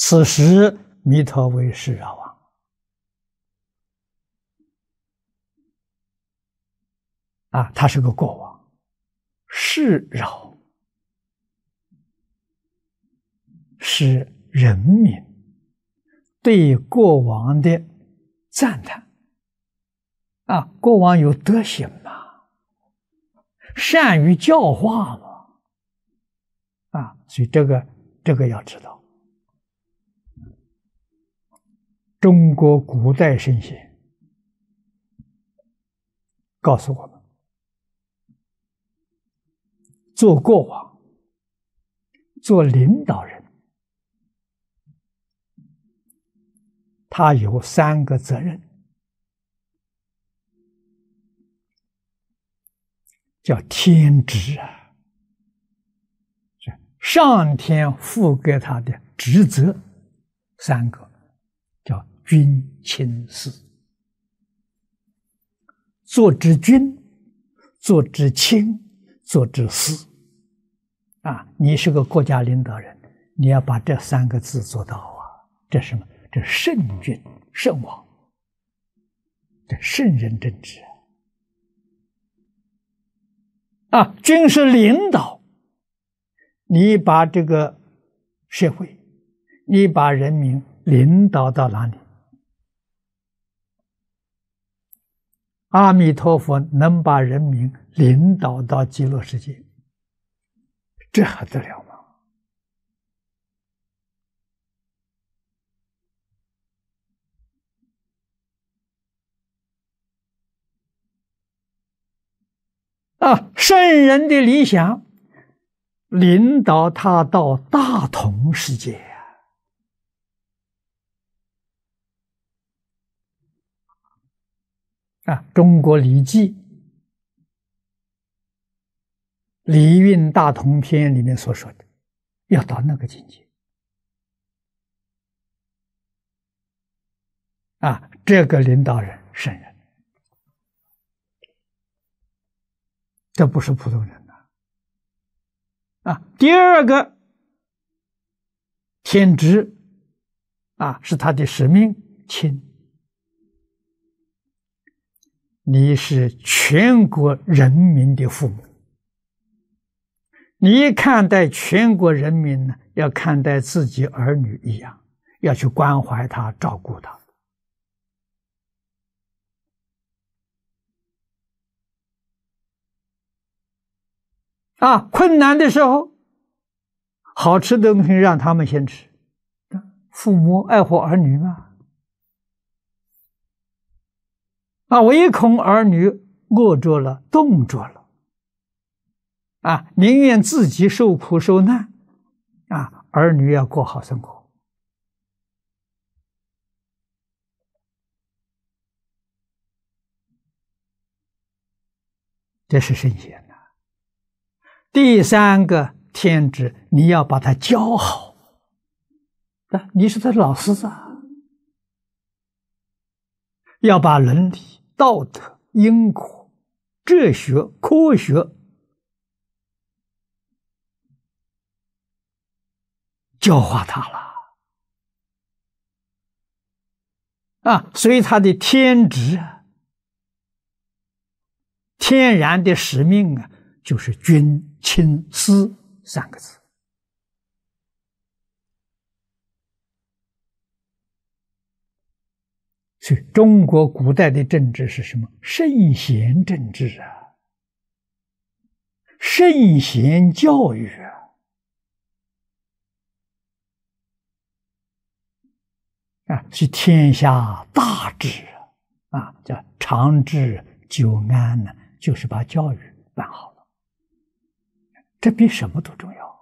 此时弥陀为世饶王，啊，他是个国王，世饶是人民对国王的赞叹，啊，国王有德行嘛，善于教化嘛，啊，所以这个这个要知道。中国古代圣贤告诉我们：做过王、做领导人，他有三个责任，叫天职啊，是上天赋给他的职责，三个。君亲私，做之君，做之亲，做之私，啊！你是个国家领导人，你要把这三个字做到啊！这什么？这圣君圣王，这圣人政治啊！君是领导，你把这个社会，你把人民领导到哪里？阿弥陀佛能把人民领导到极乐世界，这还得了吗？啊，圣人的理想，领导他到大同世界。啊，《中国礼记·礼运大同篇》里面所说的，要到那个境界啊，这个领导人圣人，这不是普通人了啊。第二个，天职啊，是他的使命，亲。你是全国人民的父母，你看待全国人民呢，要看待自己儿女一样，要去关怀他、照顾他。啊，困难的时候，好吃的东西让他们先吃，父母爱护儿女嘛。啊，唯恐儿女饿着了、冻着了，啊，宁愿自己受苦受难，啊，儿女要过好生活，这是圣贤呐。第三个天职，你要把他教好，啊，你是他的老师啊，要把伦理。道德、因果、哲学、科学，教化他了啊！所以他的天职啊，天然的使命啊，就是“君、亲、师”三个字。中国古代的政治是什么？圣贤政治啊，圣贤教育啊，啊，是天下大治啊，啊，叫长治久安呢，就是把教育办好了，这比什么都重要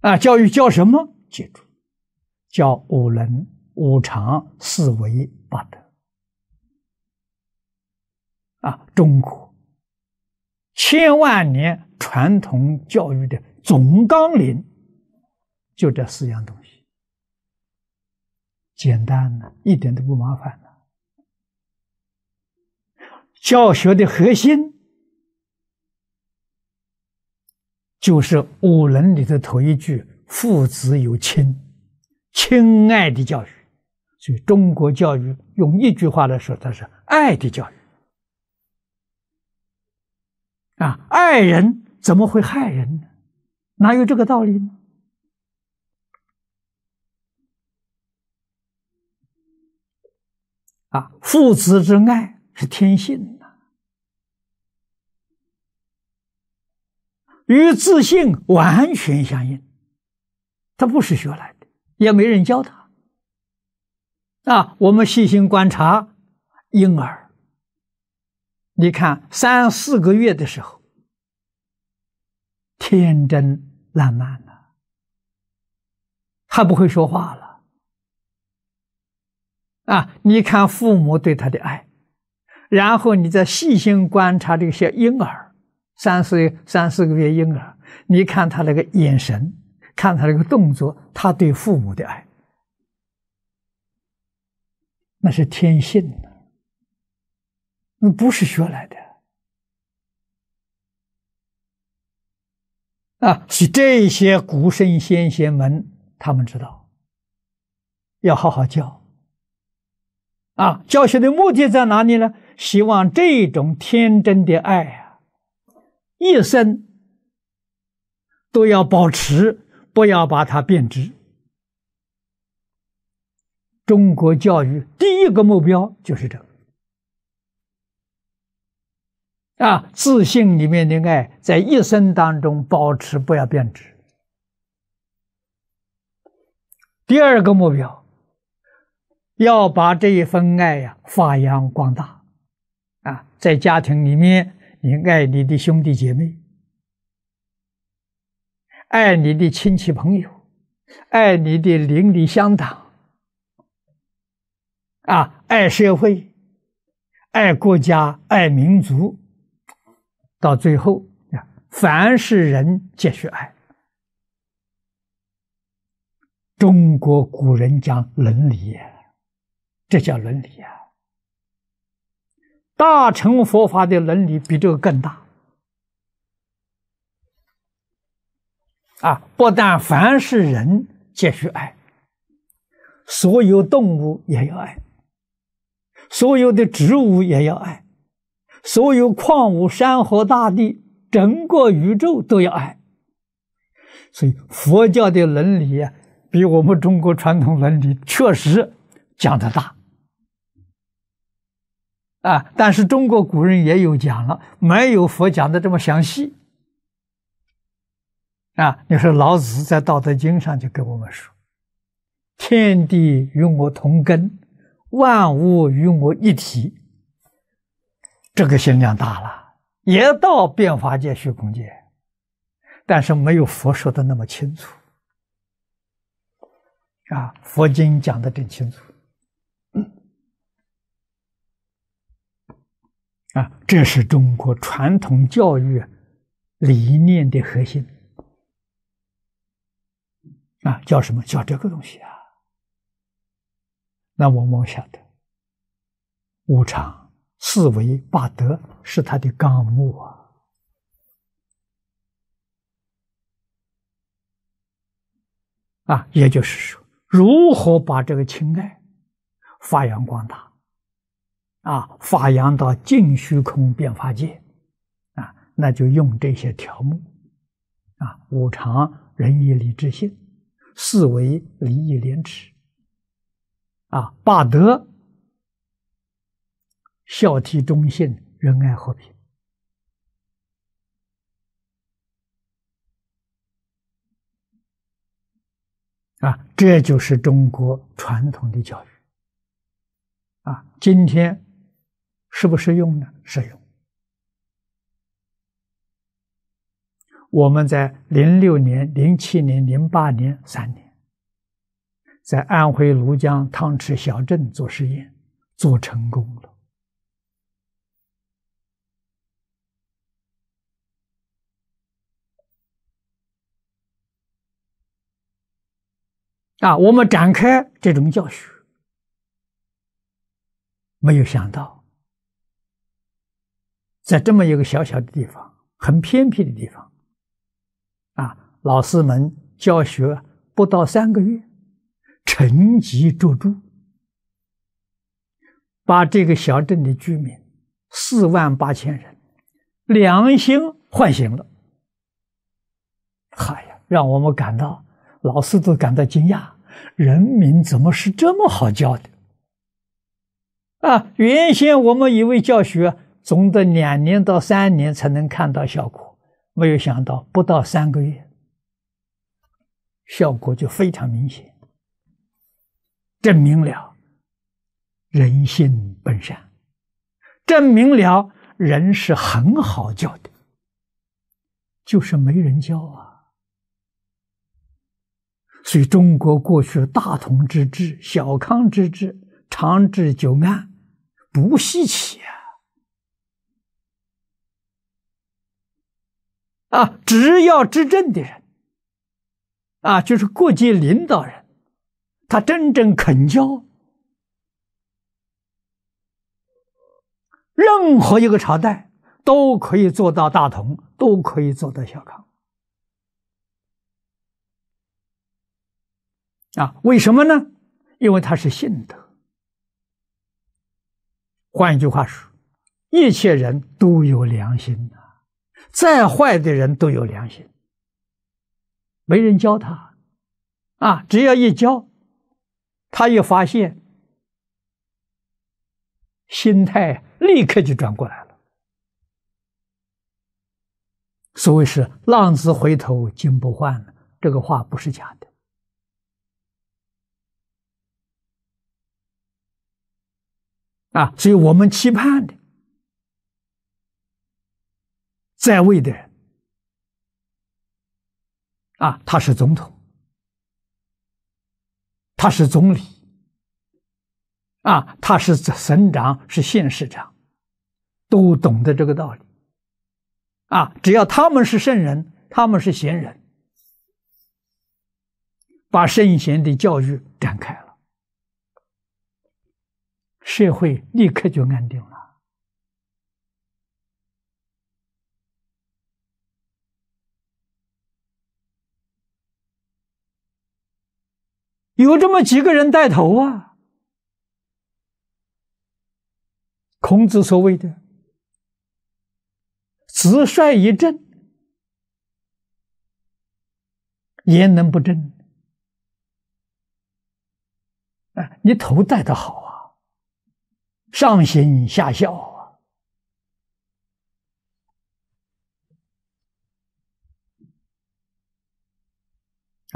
啊！教育教什么？记住，教五伦。五常四维八德，啊，中国千万年传统教育的总纲领，就这四样东西，简单的，一点都不麻烦教学的核心就是五伦里的头一句“父子有亲”，亲爱的教育。所以，中国教育用一句话来说，它是爱的教育。啊，爱人怎么会害人呢？哪有这个道理呢？啊，父子之爱是天性啊，与自信完全相应，他不是学来的，也没人教他。啊，我们细心观察婴儿，你看三四个月的时候，天真烂漫了，还不会说话了。啊，你看父母对他的爱，然后你再细心观察这些婴儿，三四三四个月婴儿，你看他那个眼神，看他那个动作，他对父母的爱。那是天性那不是学来的啊！是这些古圣先贤们，他们知道要好好教。啊，教学的目的在哪里呢？希望这种天真的爱啊，一生都要保持，不要把它变质。中国教育第一个目标就是这个，啊，自信里面的爱在一生当中保持不要变质。第二个目标要把这一份爱呀发扬光大，啊，在家庭里面你爱你的兄弟姐妹，爱你的亲戚朋友，爱你的邻里乡党。啊，爱社会，爱国家，爱民族，到最后呀，凡是人皆需爱。中国古人讲伦理，这叫伦理啊。大乘佛法的伦理比这个更大啊！不但凡是人皆需爱，所有动物也要爱。所有的植物也要爱，所有矿物、山河、大地、整个宇宙都要爱。所以佛教的伦理比我们中国传统伦理确实讲的大啊！但是中国古人也有讲了，没有佛讲的这么详细啊。你说老子在《道德经》上就跟我们说：“天地与我同根。”万物与我一体，这个心量大了，也到变法界、虚空界，但是没有佛说的那么清楚啊。佛经讲的更清楚啊，这是中国传统教育理念的核心啊，叫什么？叫这个东西啊。那我们晓得，五常、四维、八德是他的纲目啊。啊，也就是说，如何把这个情爱发扬光大，啊，发扬到尽虚空变法界，啊，那就用这些条目，啊，五常仁义礼智信，四维礼义廉耻。啊，霸德、孝悌、忠信、仁爱、和平啊，这就是中国传统的教育啊。今天适不适用呢？适用。我们在零六年、零七年、零八年三年。在安徽庐江汤池小镇做实验，做成功了。啊，我们展开这种教学，没有想到，在这么一个小小的地方，很偏僻的地方，啊，老师们教学不到三个月。乘机卓住，把这个小镇的居民四万八千人良心唤醒了。哎呀，让我们感到老师都感到惊讶，人民怎么是这么好教的？啊，原先我们以为教学总得两年到三年才能看到效果，没有想到不到三个月，效果就非常明显。证明了人性本善，证明了人是很好教的，就是没人教啊。所以中国过去大同之治、小康之治、长治久安不稀奇啊。啊，只要执政的人，啊，就是各级领导人。他真正肯教，任何一个朝代都可以做到大同，都可以做到小康。啊，为什么呢？因为他是信德。换一句话说，一切人都有良心的，再坏的人都有良心。没人教他，啊，只要一教。他一发现，心态立刻就转过来了。所谓是“浪子回头金不换”这个话不是假的。啊，所以我们期盼的在位的人，啊，他是总统。他是总理，啊，他是省长，是县市长，都懂得这个道理，啊，只要他们是圣人，他们是贤人，把圣贤的教育展开了，社会立刻就安定。有这么几个人带头啊？孔子所谓的“子帅以正，言能不正？”啊，你头带的好啊，上行下效啊！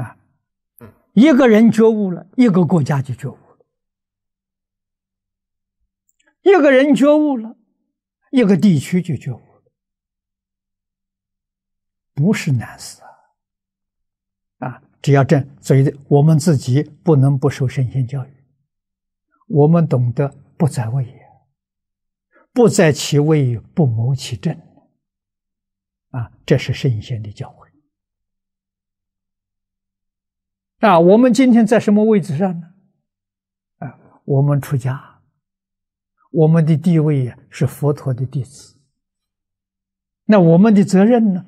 啊。一个人觉悟了，一个国家就觉悟了；一个人觉悟了，一个地区就觉悟了。不是难事啊！啊，只要正以我们自己不能不受神仙教育。我们懂得不在位也，不在其位不谋其政。啊，这是神仙的教诲。啊，我们今天在什么位置上呢？啊，我们出家，我们的地位呀是佛陀的弟子。那我们的责任呢，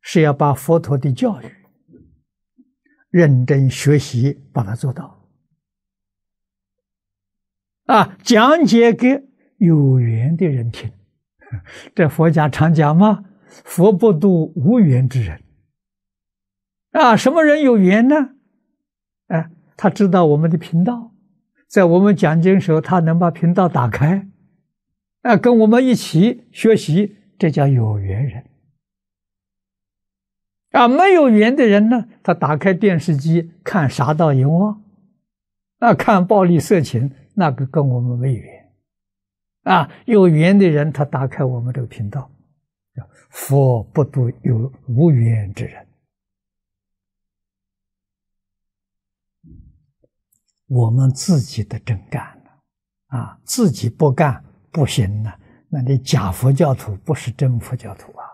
是要把佛陀的教育认真学习，把它做到。啊，讲解给有缘的人听。这佛家常讲吗？佛不度无缘之人。啊，什么人有缘呢？哎，他知道我们的频道，在我们讲经时候，他能把频道打开，啊，跟我们一起学习，这叫有缘人。啊，没有缘的人呢，他打开电视机看啥都阎王，那看暴力色情，那个跟我们没缘。啊，有缘的人他打开我们这个频道，佛不度有无缘之人。我们自己的真干了啊，自己不干不行呢。那你假佛教徒不是真佛教徒啊。